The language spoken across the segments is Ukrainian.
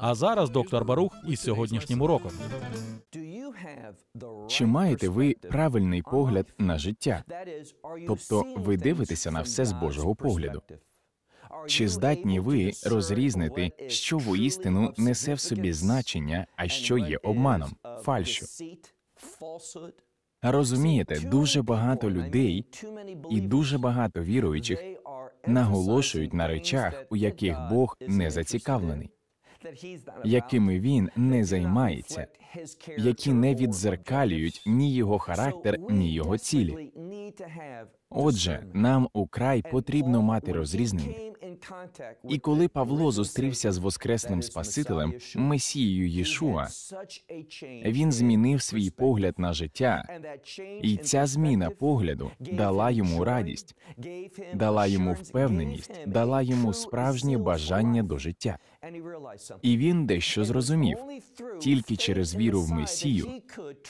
А зараз доктор Барух із сьогоднішнім уроком. Чи маєте ви правильний погляд на життя? Тобто ви дивитеся на все з Божого погляду. Чи здатні ви розрізнити, що воістину несе в собі значення, а що є обманом, фальшу? Розумієте, дуже багато людей і дуже багато віруючих наголошують на речах, у яких Бог не зацікавлений якими він не займається, які не відзеркалюють ні його характер, ні його цілі. Отже, нам украй потрібно мати розрізнення. І коли Павло зустрівся з Воскресним Спасителем, Месією Єшуа, він змінив свій погляд на життя, і ця зміна погляду дала йому радість, дала йому впевненість, дала йому справжнє бажання до життя. І він дещо зрозумів тільки через віру в Месію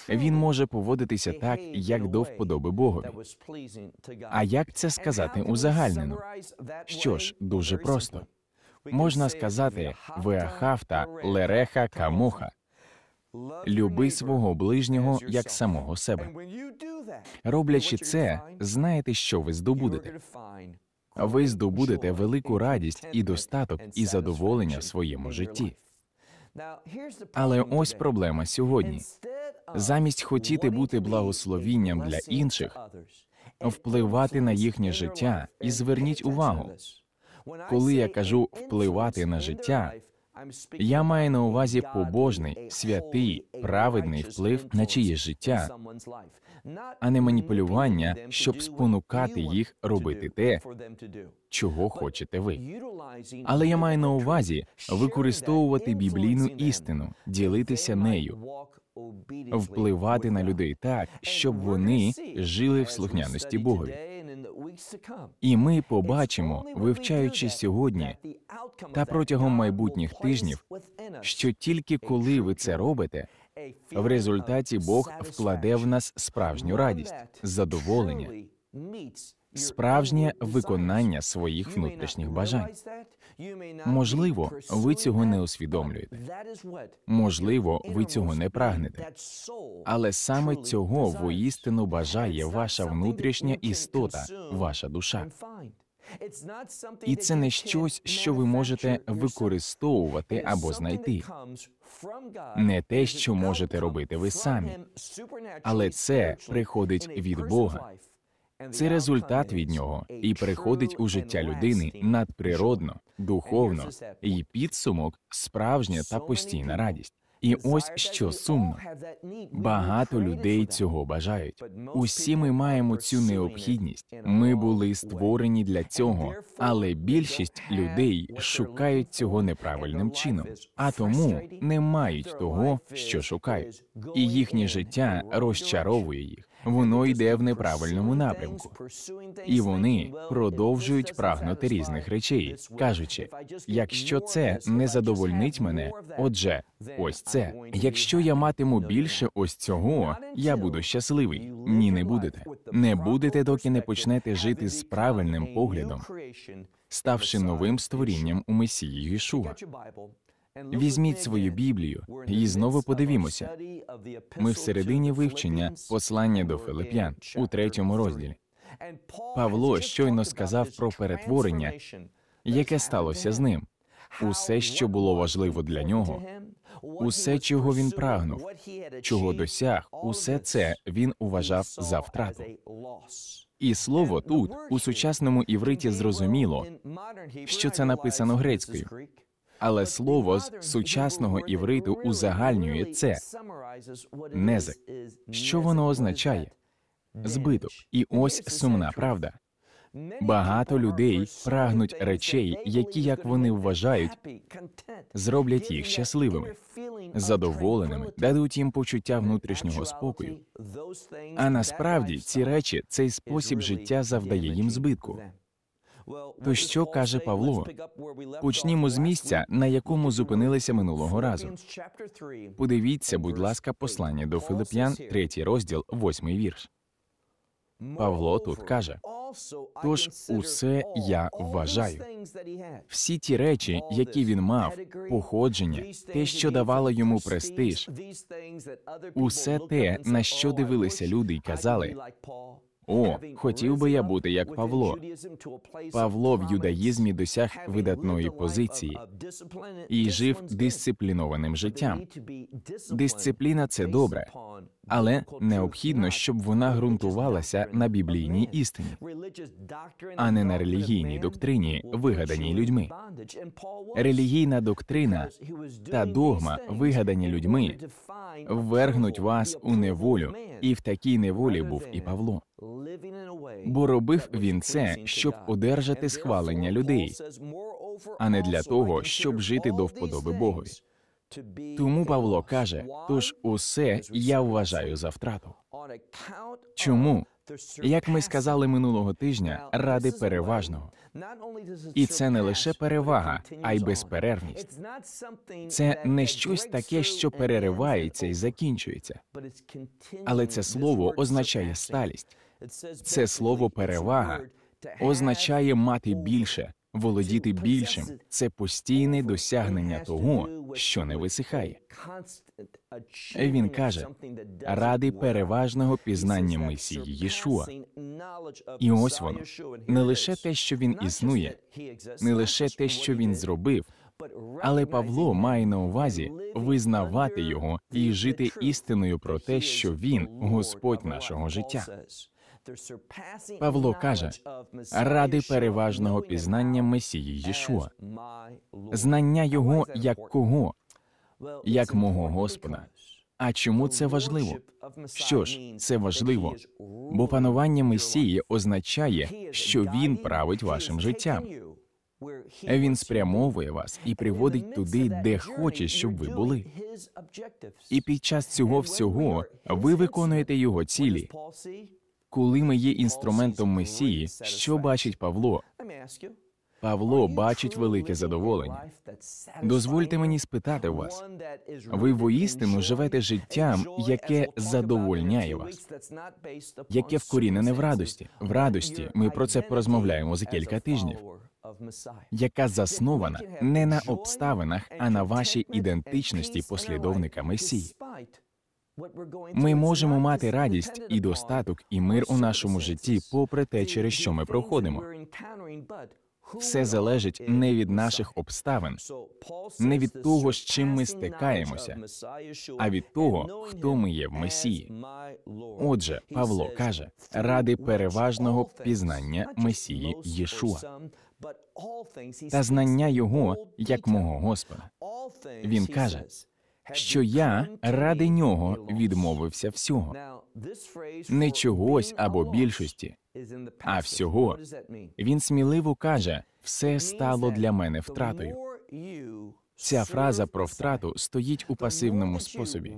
він може поводитися так, як до вподоби Богові. А як це сказати узагальнено? Що ж, дуже просто можна сказати веахавта лереха камоха. Люби свого ближнього як самого себе. Роблячи це, знаєте, що ви здобудете. Ви здобудете велику радість і достаток і задоволення в своєму житті. Але ось проблема сьогодні. Замість хотіти бути благословінням для інших, впливати на їхнє життя. І зверніть увагу, коли я кажу впливати на життя, я маю на увазі побожний, святий, праведний вплив на чиєсь життя, а не маніпулювання, щоб спонукати їх робити те, чого хочете ви. Але я маю на увазі використовувати біблійну істину, ділитися нею, впливати на людей так, щоб вони жили в слухняності Богові. І ми побачимо, вивчаючи сьогодні та протягом майбутніх тижнів, що тільки коли ви це робите, в результаті Бог вкладе в нас справжню радість, задоволення, справжнє виконання своїх внутрішніх бажань. Можливо, ви цього не усвідомлюєте. Можливо, ви цього не прагнете. Але саме цього воістину бажає ваша внутрішня істота, ваша душа. І це не щось, що ви можете використовувати або знайти. Не те, що можете робити ви самі, але це приходить від Бога це результат від нього і приходить у життя людини надприродно, духовно, і підсумок, справжня та постійна радість. І ось що сумно, багато людей цього бажають. Усі ми маємо цю необхідність. Ми були створені для цього, але більшість людей шукають цього неправильним чином, а тому не мають того, що шукають, і їхнє життя розчаровує їх воно йде в неправильному напрямку. І вони продовжують прагнути різних речей, кажучи: якщо це не задовольнить мене, отже, ось це. Якщо я матиму більше ось цього, я буду щасливий. Ні, не будете. Не будете, доки не почнете жити з правильним поглядом, ставши новим створінням у Месії Єшуа. Візьміть свою Біблію і знову подивімося. Ми всередині вивчення послання до Филип'ян у третьому розділі. Павло щойно сказав про перетворення, яке сталося з ним. Усе, що було важливо для нього, усе, чого він прагнув, чого досяг, усе це він уважав за втрату. І слово тут у сучасному івриті зрозуміло, що це написано грецькою. Але слово з сучасного івриту узагальнює це незик. Що воно означає? Збиток, і ось сумна правда. Багато людей прагнуть речей, які, як вони вважають, зроблять їх щасливими, задоволеними, дадуть їм почуття внутрішнього спокою. А насправді ці речі, цей спосіб життя завдає їм збитку. То що каже Павло? Почнімо з місця, на якому зупинилися минулого разу. Подивіться, будь ласка, послання до Филип'ян, третій розділ, восьмий вірш. Павло тут каже: тож усе я вважаю. Всі ті речі, які він мав, походження, те, що давало йому престиж, усе те, на що oh, дивилися люди і казали, о, хотів би я бути як Павло. Павло в юдаїзмі досяг видатної позиції і жив дисциплінованим життям. Дисципліна це добре, але необхідно, щоб вона ґрунтувалася на біблійній істині, а не на релігійній доктрині, вигаданій людьми. Релігійна доктрина та догма, вигадані людьми, ввергнуть вас у неволю, і в такій неволі був і Павло бо робив він це, щоб одержати схвалення людей, а не для того, щоб жити до вподоби Богові. Тому Павло каже: тож усе я вважаю за втрату. Чому? Як ми сказали минулого тижня, ради переважного і це не лише перевага, а й безперервність. Це не щось таке, що переривається і закінчується. Але це слово означає сталість. Це слово перевага означає мати більше, володіти більшим. Це постійне досягнення того, що не висихає. Він каже ради переважного пізнання Месії Єшуа. І ось воно не лише те, що він існує, не лише те, що він зробив. Але Павло має на увазі визнавати його і жити істиною про те, що він Господь нашого життя. Павло каже, ради переважного пізнання Месії Єшуа, знання його як кого, як мого Господа. А чому це важливо? Що ж, це важливо, бо панування Месії означає, що він править вашим життям. Він спрямовує вас і приводить туди, де хоче, щоб ви були. І під час цього всього ви виконуєте його цілі коли ми є інструментом Месії, що бачить Павло? Павло бачить велике задоволення. Дозвольте мені спитати вас. Ви воістину живете життям, яке задовольняє вас, яке вкорінене в радості. В радості ми про це порозмовляємо за кілька тижнів. яка заснована не на обставинах, а на вашій ідентичності послідовника Месії. Ми можемо мати радість і достаток, і мир у нашому житті, попри те, через що ми проходимо. Все залежить не від наших обставин, не від того, з чим ми стикаємося, а від того, хто ми є в Месії. Отже, Павло каже, ради переважного пізнання Месії Єшуа, та знання його як мого Господа. Він каже що я ради нього відмовився всього, не чогось або більшості, а всього. Він сміливо каже: все стало для мене втратою. Ця фраза про втрату стоїть у пасивному способі.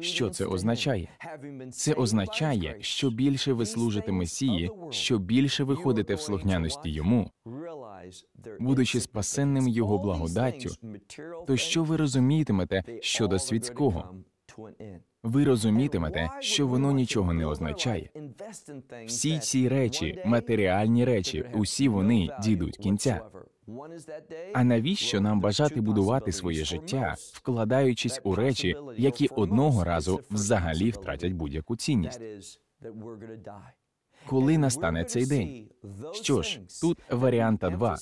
Що це означає? Це означає, що більше ви служите Месії, що більше ви ходите в слухняності йому, будучи спасенним Його благодаттю, то що ви розумітимете щодо світського? Ви розумітимете, що воно нічого не означає. Всі ці речі, матеріальні речі, усі вони дійдуть кінця. А навіщо нам бажати будувати своє життя, вкладаючись у речі, які одного разу взагалі втратять будь-яку цінність? коли настане цей день. Що ж, тут варіанта два.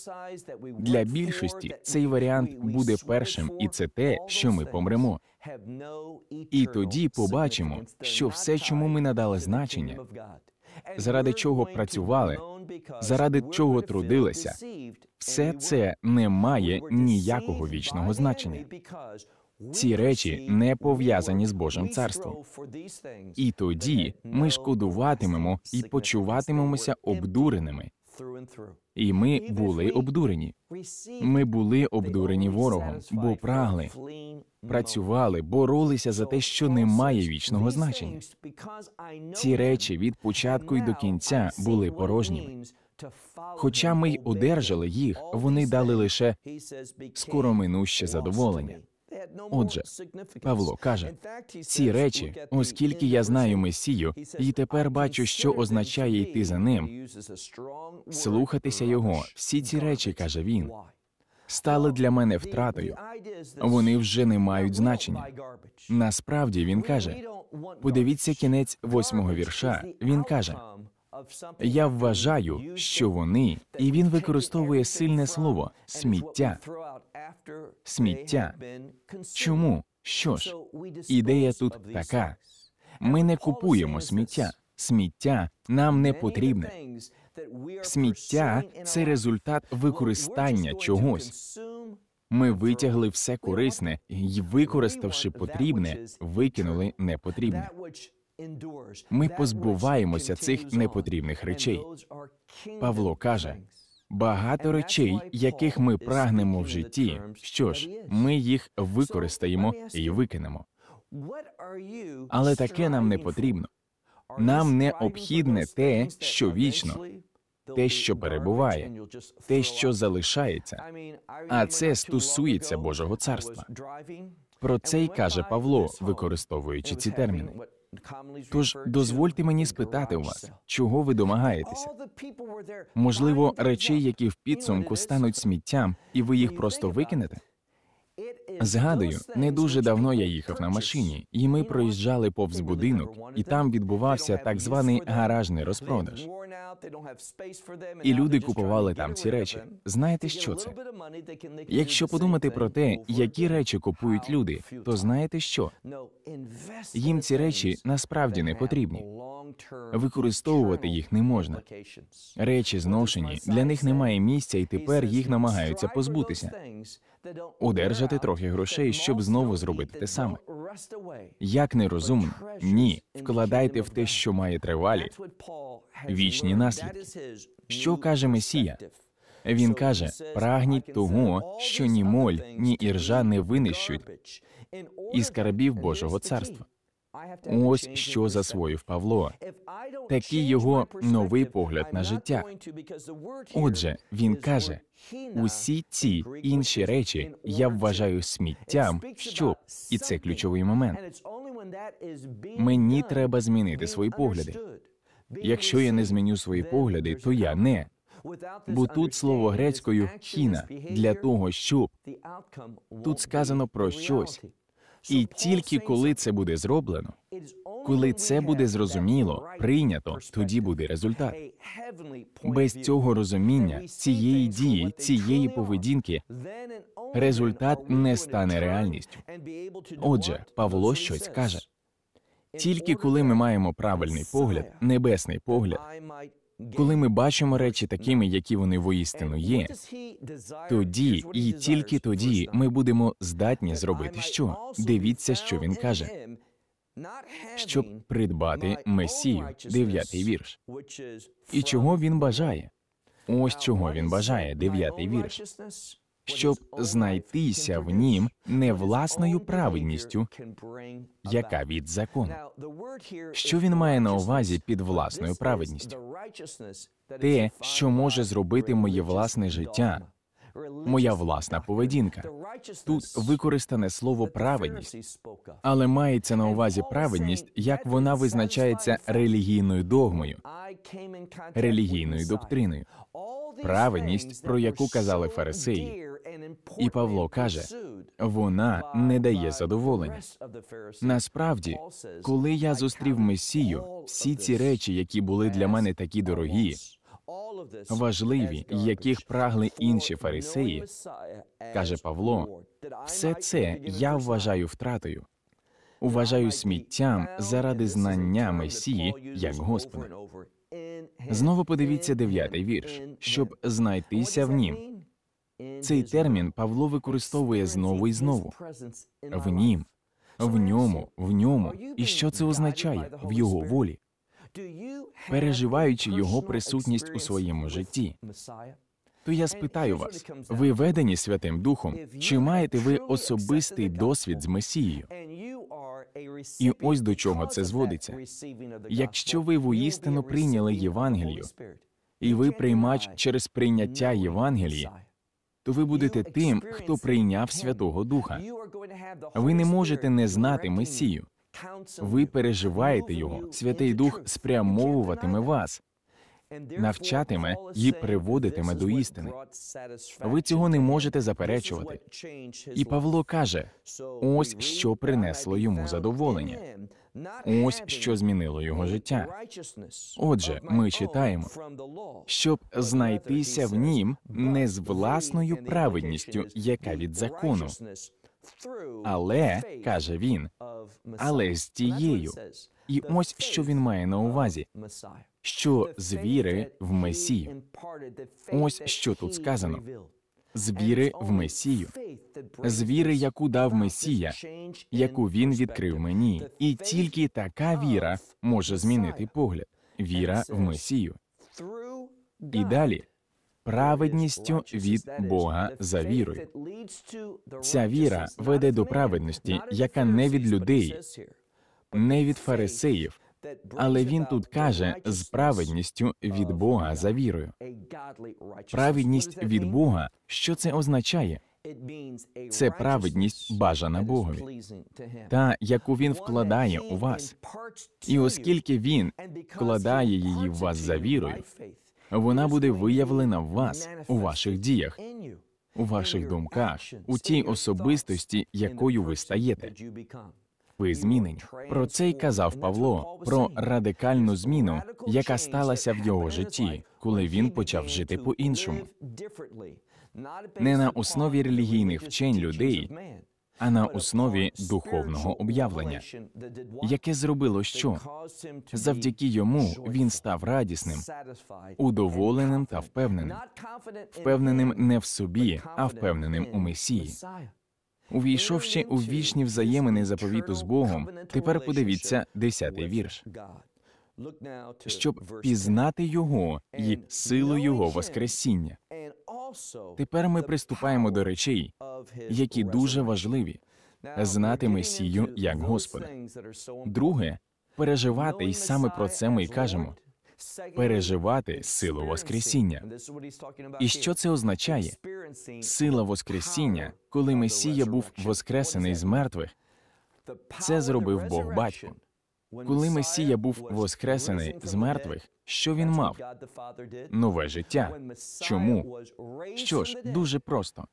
Для більшості цей варіант буде першим, і це те, що ми помремо. І тоді побачимо, що все, чому ми надали значення, заради чого працювали, заради чого трудилися, все це не має ніякого вічного значення. Ці речі не пов'язані з Божим царством. І тоді ми шкодуватимемо і почуватимемося обдуреними. І ми були обдурені. Ми були обдурені ворогом, бо прагли, працювали, боролися за те, що не має вічного значення. Ці речі від початку і до кінця були порожніми. Хоча ми й одержали їх, вони дали лише скороминуще задоволення. Отже, Павло каже ці речі, оскільки я знаю Месію, і тепер бачу, що означає йти за ним, слухатися його. Всі ці речі каже він, стали для мене втратою. Вони вже не мають значення. Насправді він каже: подивіться кінець восьмого вірша. Він каже. Я вважаю, що вони, і він використовує сильне слово сміття сміття. Чому? Що ж, ідея тут така: ми не купуємо сміття. Сміття нам не потрібне. Сміття це результат використання чогось. Ми витягли все корисне і, використавши потрібне, викинули непотрібне. Ми позбуваємося цих непотрібних речей. Павло каже: Багато речей, яких ми прагнемо в житті. Що ж, ми їх використаємо і викинемо. Але таке нам не потрібно. Нам необхідне те, що вічно, те, що перебуває, те, що залишається. А це стосується Божого царства. Про це й каже Павло, використовуючи ці терміни. Тож дозвольте мені спитати у вас, чого ви домагаєтеся? Можливо, речей, які в підсумку стануть сміттям, і ви їх просто викинете. Згадую, не дуже давно я їхав на машині, і ми проїжджали повз будинок, і там відбувався так званий гаражний розпродаж. І люди купували там ці речі. Знаєте, що це? Якщо подумати про те, які речі купують люди, то знаєте що? Їм ці речі насправді не потрібні. Використовувати їх не можна. Речі зношені для них немає місця, і тепер їх намагаються позбутися удержати трохи грошей, щоб знову зробити те саме. Як нерозумно? Ні, вкладайте в те, що має тривалі, вічні наслідки. Що каже Месія? Він каже: прагніть того, що ні моль, ні іржа не винищуть із скарбів Божого царства. Ось що засвоїв Павло. Такий його новий погляд на життя. Отже, він каже: усі ці інші речі я вважаю сміттям, щоб і це ключовий момент. Мені треба змінити свої погляди. Якщо я не зміню свої погляди, то я не. Бо тут слово грецькою хіна для того, щоб тут сказано про щось, і тільки коли це буде зроблено, коли це буде зрозуміло, прийнято, тоді буде результат. Без цього розуміння цієї дії, цієї поведінки, результат не стане реальністю. Отже, Павло щось каже. Тільки коли ми маємо правильний погляд, небесний погляд, коли ми бачимо речі такими, які вони воістину є, тоді і тільки тоді ми будемо здатні зробити що. Дивіться, що він каже. щоб придбати месію, дев'ятий вірш. І чого він бажає? Ось чого він бажає, дев'ятий вірш щоб знайтися в нім не власною праведністю, яка від закону. Що він має на увазі під власною праведністю? Те, що може зробити моє власне життя моя власна поведінка. Тут використане слово праведність, але мається на увазі праведність, як вона визначається релігійною догмою, релігійною доктриною. Праведність, про яку казали фарисеї, і Павло каже, вона не дає задоволення. Насправді, коли я зустрів Месію, всі ці речі, які були для мене такі дорогі важливі, яких прагли інші фарисеї, каже Павло. Все це я вважаю втратою, Уважаю сміттям заради знання Месії як Господа. Знову подивіться дев'ятий вірш, щоб знайтися в нім. Цей термін Павло використовує знову і знову. В нім, в ньому, в ньому. І що це означає в його волі? переживаючи його присутність у своєму житті. То я спитаю вас, ви ведені Святим Духом, чи маєте ви особистий досвід з Месією? І ось до чого це зводиться. Якщо ви воістину прийняли Євангелію, і ви приймач через прийняття Євангелії, то ви будете тим, хто прийняв Святого Духа. Ви не можете не знати Месію. Ви переживаєте його. Святий Дух спрямовуватиме вас, навчатиме і приводитиме до істини. Ви цього не можете заперечувати. І Павло каже: ось що принесло йому задоволення. Ось що змінило його життя. Отже, ми читаємо, щоб знайтися в нім не з власною праведністю, яка від закону, але каже він, але з тією. І ось що він має на увазі, що з віри в Месію. Ось що тут сказано. З віри в Месію, з віри, яку дав Месія, яку він відкрив мені, і тільки така віра може змінити погляд. Віра в Месію. І далі праведністю від Бога за вірою. Ця віра веде до праведності, яка не від людей, не від фарисеїв, але він тут каже з праведністю від Бога за вірою. Праведність від Бога. Що це означає? Це праведність бажана Богові, та яку він вкладає у вас, і оскільки він вкладає її в вас за вірою, вона буде виявлена в вас, у ваших діях, у ваших думках, у тій особистості, якою ви стаєте. Ви змінені. Про це й казав Павло, про радикальну зміну, яка сталася в його житті, коли він почав жити по іншому. Не на основі релігійних вчень людей, а на основі духовного об'явлення, яке зробило що? Завдяки йому він став радісним, удоволеним та впевненим, впевненим не в собі, а впевненим у Месії. Увійшовши у вічні взаємини заповіту з Богом, тепер подивіться десятий вірш щоб пізнати його і силу Його Воскресіння. Тепер ми приступаємо до речей, які дуже важливі знати Месію як Господа. Друге, переживати, і саме про це ми й кажемо. Переживати силу Воскресіння. І що це означає? Сила Воскресіння, коли Месія був воскресений з мертвих, це зробив Бог Батько. Коли Месія був воскресений з мертвих, що він мав? Нове життя. Чому? Що ж, дуже просто.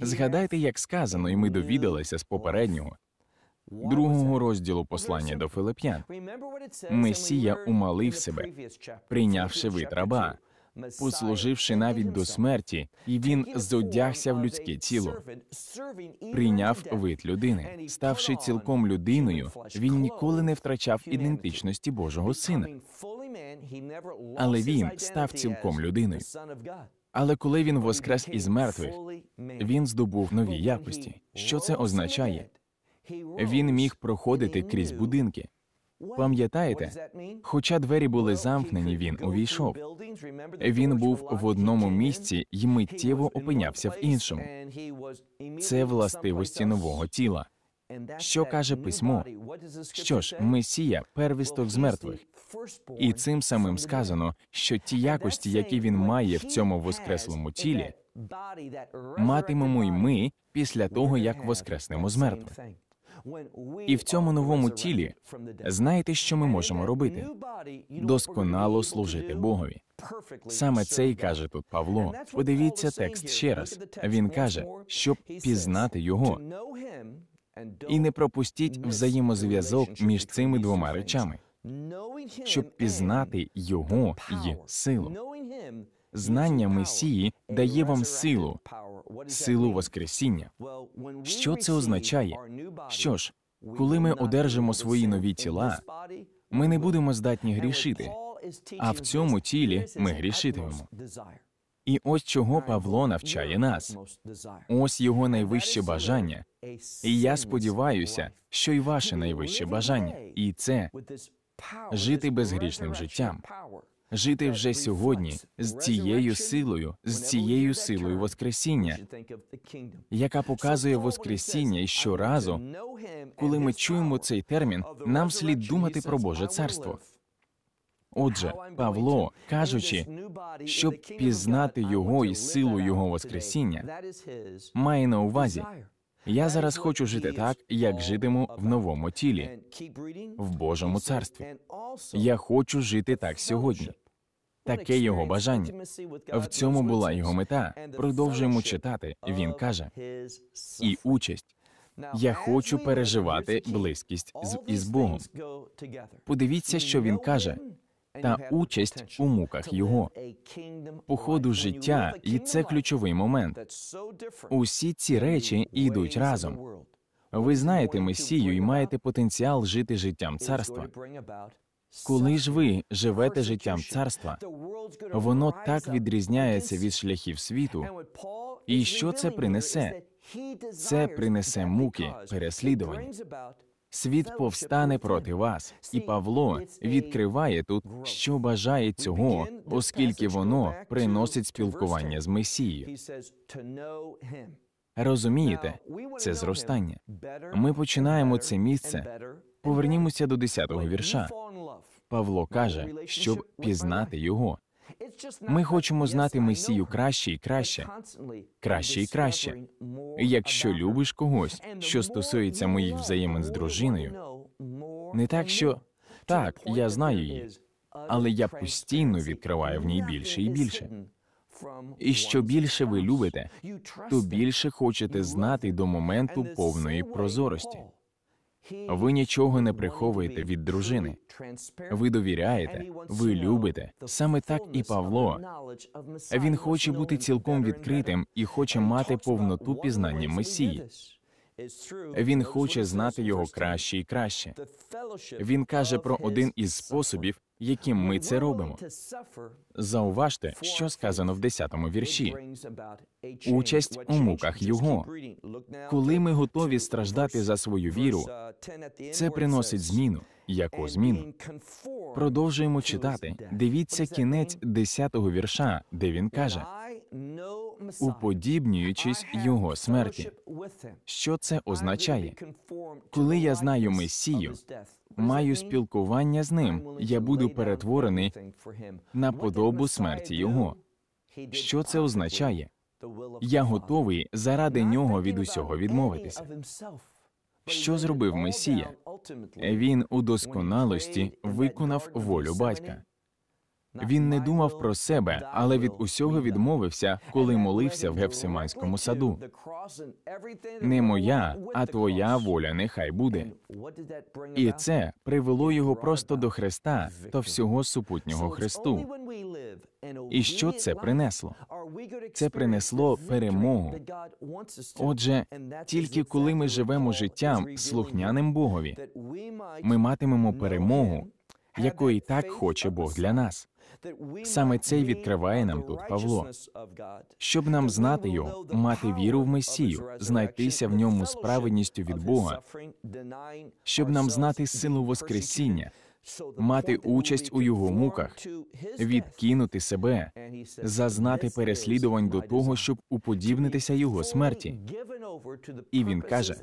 Згадайте, як сказано, і ми довідалися з попереднього другого розділу послання до Филип'ян. Месія умалив себе, прийнявши вид раба послуживши навіть до смерті, і він зодягся в людське тіло, прийняв вид людини. Ставши цілком людиною, він ніколи не втрачав ідентичності Божого сина. але він став цілком людиною. Але коли він воскрес із мертвих, він здобув нові якості. Що це означає? Він міг проходити крізь будинки. Пам'ятаєте, хоча двері були замкнені, він увійшов. Він був в одному місці і миттєво опинявся в іншому. Це властивості нового тіла. Що каже письмо? Що ж, Месія первісток з мертвих. І цим самим сказано, що ті якості, які він має в цьому воскреслому тілі, матимемо й ми після того, як воскреснемо з мертвих. І в цьому новому тілі знаєте, що ми можемо робити? Досконало служити Богові. Саме це й каже тут Павло. Подивіться текст ще раз. Він каже, щоб пізнати його і не пропустіть взаємозв'язок між цими двома речами. Щоб пізнати його й силу. Знання Месії дає вам силу, силу Воскресіння. Що це означає? Що ж, коли ми одержимо свої нові тіла, ми не будемо здатні грішити, а в цьому тілі ми грішитимемо. І ось чого Павло навчає нас. Ось його найвище бажання. І я сподіваюся, що й ваше найвище бажання, і це жити безгрішним життям жити вже сьогодні з цією силою, з цією силою Воскресіння, яка показує Воскресіння, і щоразу, коли ми чуємо цей термін, нам слід думати про Боже царство. Отже, Павло кажучи, щоб пізнати його і силу Його Воскресіння, має на увазі. Я зараз хочу жити так, як житиму в новому тілі, в Божому царстві. Я хочу жити так сьогодні. Таке його бажання. В цьому була його мета. Продовжуємо читати. Він каже і участь. Я хочу переживати близькість з із Богом. Подивіться, що він каже, та участь у муках його по ходу життя, і це ключовий момент. Усі ці речі йдуть разом. Ви знаєте Месію і маєте потенціал жити життям царства. Коли ж ви живете життям царства, воно так відрізняється від шляхів світу. І що це принесе? Це принесе муки, переслідування. Світ повстане проти вас, і Павло відкриває тут, що бажає цього, оскільки воно приносить спілкування з Месією. Розумієте, це зростання. Ми починаємо це місце Повернімося до 10-го вірша. Павло каже, щоб пізнати його. Ми хочемо знати Месію краще і краще, краще і краще. Якщо любиш когось, що стосується моїх взаємин з дружиною, не так, що так, я знаю її, але я постійно відкриваю в ній більше і більше. І що більше ви любите, то більше хочете знати до моменту повної прозорості. Ви нічого не приховуєте від дружини. Ви довіряєте, ви любите. Саме так і Павло. Він хоче бути цілком відкритим і хоче мати повноту пізнання Месії. Він хоче знати його краще і краще. Він каже про один із способів, яким ми це робимо. Зауважте, що сказано в 10-му вірші. Участь у муках його. Коли ми готові страждати за свою віру, це приносить зміну яку зміну. Продовжуємо читати. Дивіться кінець десятого вірша, де він каже уподібнюючись його смерті. Що це означає? Коли я знаю Месію, маю спілкування з ним. Я буду перетворений на подобу смерті його. Що це означає? Я готовий заради нього від усього відмовитися. Що зробив Месія? Він у досконалості виконав волю батька. Він не думав про себе, але від усього відмовився, коли молився в Гефсиманському саду. Не моя, а твоя воля нехай буде. І це привело його просто до Христа та всього супутнього Христу. І що це принесло? це принесло перемогу. Отже, тільки коли ми живемо життям слухняним Богові, ми матимемо перемогу, якої так хоче Бог для нас. Саме це й відкриває нам тут Павло. Щоб нам знати його, мати віру в Месію, знайтися в ньому справедністю від Бога, щоб нам знати силу Воскресіння, мати участь у його муках, відкинути себе, зазнати переслідувань до того, щоб уподібнитися його смерті. І він каже: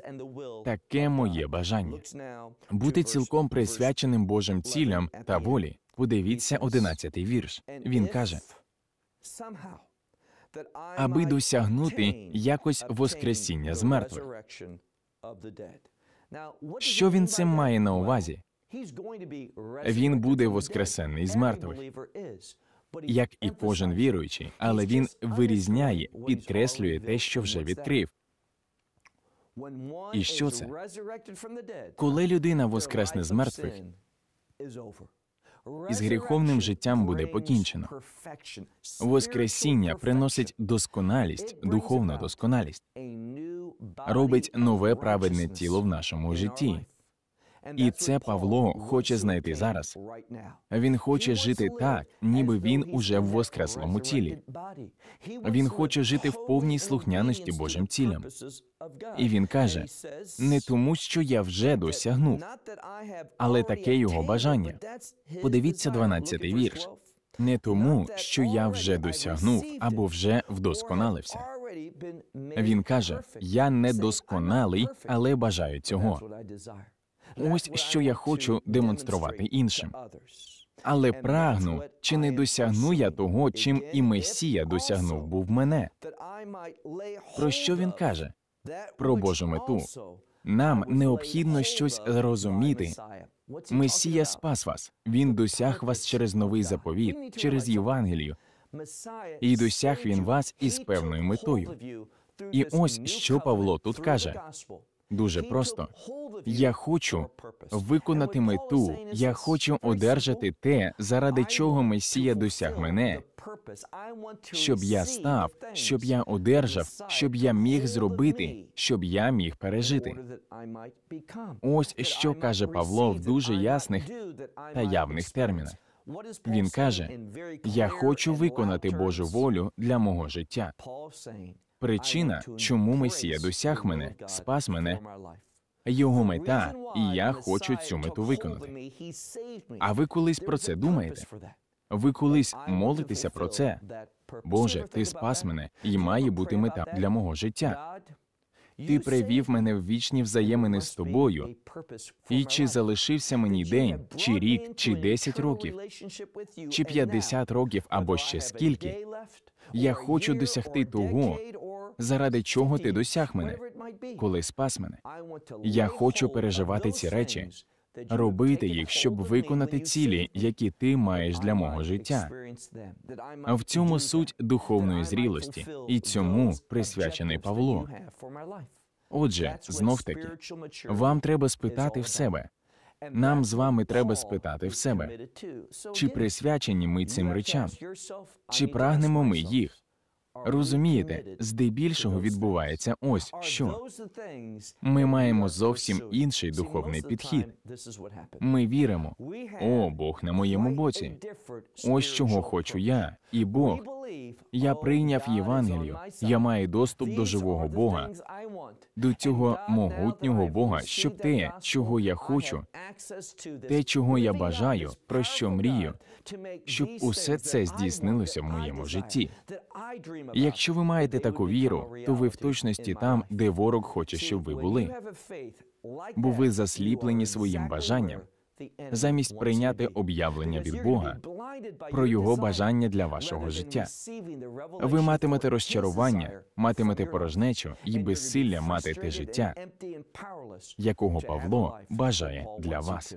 таке моє бажання бути цілком присвяченим Божим цілям та волі. Подивіться одинадцятий вірш. Він каже аби досягнути якось воскресіння з мертвих. Що він цим має на увазі? Він буде воскресенний з мертвих, як і кожен віруючий, але він вирізняє, підкреслює те, що вже відкрив. І що це? Коли людина воскресне з мертвих, із гріховним життям буде покінчено. Воскресіння приносить досконалість, духовну досконалість, робить нове праведне тіло в нашому житті. І це Павло хоче знайти зараз. Він хоче жити так, ніби він уже в воскреслому тілі. Він хоче жити в повній слухняності Божим цілям. І він каже: не тому, що я вже досягнув, але таке його бажання. Подивіться 12-й вірш. Не тому, що я вже досягнув або вже вдосконалився. Він каже: Я не досконалий, але бажаю цього. Ось що я хочу демонструвати іншим. Але прагну, чи не досягну я того, чим і Месія досягнув був мене? Про що він каже? Про Божу мету нам необхідно щось зрозуміти. Месія спас вас. Він досяг вас через новий заповіт, через Євангелію. І досяг він вас із певною метою. І ось що Павло тут каже. Дуже просто я хочу виконати мету. Я хочу одержати те, заради чого Месія досяг мене. щоб я став, щоб я одержав, щоб я міг зробити, щоб я міг пережити. Ось що каже Павло в дуже ясних та явних термінах. Він каже: Я хочу виконати Божу волю для мого життя. Причина, чому Месія досяг мене, спас мене, його мета, і я хочу цю мету виконати. А ви колись про це думаєте? Ви колись молитеся про це? Боже, ти спас мене, і має бути мета для мого життя. Ти привів мене в вічні взаємини з тобою. І чи залишився мені день, чи рік, чи десять років, чи п'ятдесят років або ще скільки? Я хочу досягти того, заради чого ти досяг мене, коли спас мене. Я хочу переживати ці речі, робити їх, щоб виконати цілі, які ти маєш для мого життя. А в цьому суть духовної зрілості, і цьому присвячений Павло. Отже, знов таки, вам треба спитати в себе. Нам з вами треба спитати в себе, чи присвячені ми цим речам, чи прагнемо ми їх. Розумієте, здебільшого відбувається ось що Ми маємо зовсім інший духовний підхід. Ми віримо. О, Бог на моєму боці. Ось чого хочу я, і Бог. Я прийняв Євангелію. Я маю доступ до живого Бога. до цього могутнього Бога, щоб те, чого я хочу, те, чого я бажаю, про що мрію, щоб усе це здійснилося в моєму житті. Якщо ви маєте таку віру, то ви в точності там, де ворог хоче, щоб ви були. Бо ви засліплені своїм бажанням замість прийняти об'явлення від Бога про його бажання для вашого життя. Ви матимете розчарування, матимете порожнечу і безсилля мати те життя, якого Павло бажає для вас.